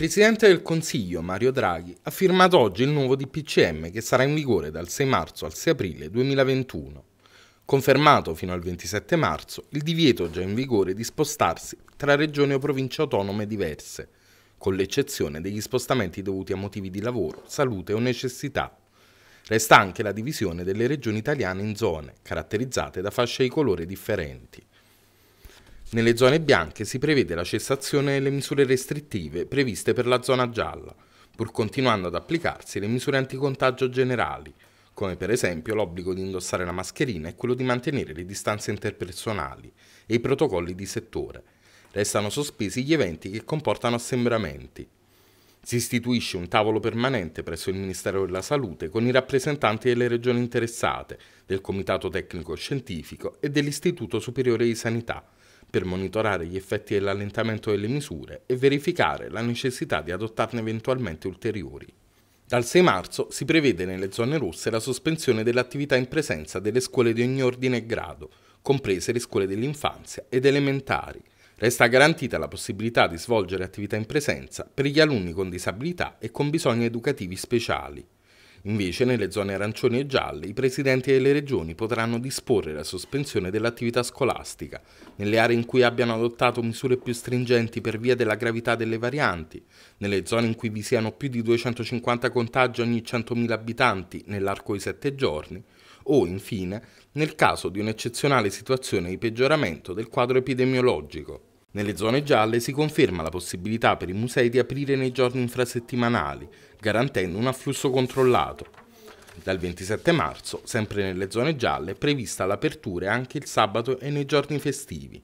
Presidente del Consiglio Mario Draghi ha firmato oggi il nuovo DPCM che sarà in vigore dal 6 marzo al 6 aprile 2021. Confermato fino al 27 marzo il divieto già in vigore di spostarsi tra regioni o province autonome diverse, con l'eccezione degli spostamenti dovuti a motivi di lavoro, salute o necessità. Resta anche la divisione delle regioni italiane in zone, caratterizzate da fasce di colore differenti. Nelle zone bianche si prevede la cessazione delle misure restrittive previste per la zona gialla, pur continuando ad applicarsi le misure anticontagio generali, come per esempio l'obbligo di indossare la mascherina e quello di mantenere le distanze interpersonali e i protocolli di settore. Restano sospesi gli eventi che comportano assembramenti. Si istituisce un tavolo permanente presso il Ministero della Salute con i rappresentanti delle regioni interessate, del Comitato Tecnico Scientifico e dell'Istituto Superiore di Sanità, per monitorare gli effetti dell'allentamento delle misure e verificare la necessità di adottarne eventualmente ulteriori. Dal 6 marzo si prevede nelle zone rosse la sospensione dell'attività in presenza delle scuole di ogni ordine e grado, comprese le scuole dell'infanzia ed elementari. Resta garantita la possibilità di svolgere attività in presenza per gli alunni con disabilità e con bisogni educativi speciali. Invece, nelle zone arancioni e gialle, i presidenti delle regioni potranno disporre la sospensione dell'attività scolastica, nelle aree in cui abbiano adottato misure più stringenti per via della gravità delle varianti, nelle zone in cui vi siano più di 250 contagi ogni 100.000 abitanti nell'arco di 7 giorni, o infine nel caso di un'eccezionale situazione di peggioramento del quadro epidemiologico. Nelle zone gialle si conferma la possibilità per i musei di aprire nei giorni infrasettimanali, garantendo un afflusso controllato. Dal 27 marzo, sempre nelle zone gialle, è prevista l'apertura anche il sabato e nei giorni festivi.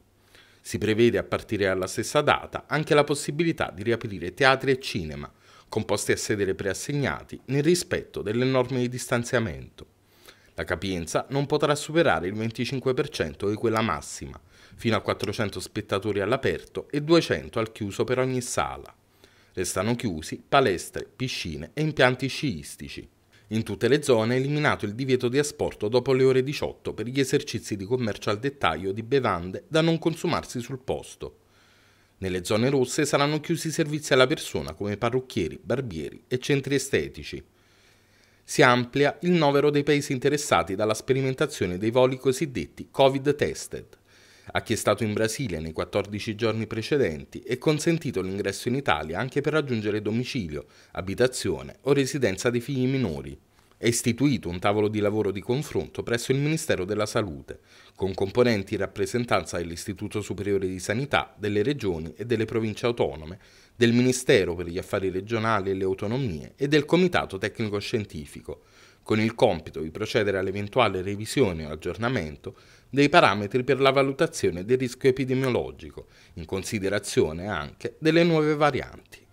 Si prevede a partire dalla stessa data anche la possibilità di riaprire teatri e cinema, composti a sedere preassegnati nel rispetto delle norme di distanziamento. La capienza non potrà superare il 25% di quella massima, fino a 400 spettatori all'aperto e 200 al chiuso per ogni sala. Restano chiusi palestre, piscine e impianti sciistici. In tutte le zone è eliminato il divieto di asporto dopo le ore 18 per gli esercizi di commercio al dettaglio di bevande da non consumarsi sul posto. Nelle zone rosse saranno chiusi i servizi alla persona come parrucchieri, barbieri e centri estetici si amplia il novero dei paesi interessati dalla sperimentazione dei voli cosiddetti Covid-tested, a chi è stato in Brasile nei 14 giorni precedenti è consentito l'ingresso in Italia anche per raggiungere domicilio, abitazione o residenza dei figli minori. È istituito un tavolo di lavoro di confronto presso il Ministero della Salute, con componenti in rappresentanza dell'Istituto Superiore di Sanità, delle regioni e delle province autonome, del Ministero per gli affari regionali e le autonomie e del Comitato Tecnico Scientifico, con il compito di procedere all'eventuale revisione o aggiornamento dei parametri per la valutazione del rischio epidemiologico, in considerazione anche delle nuove varianti.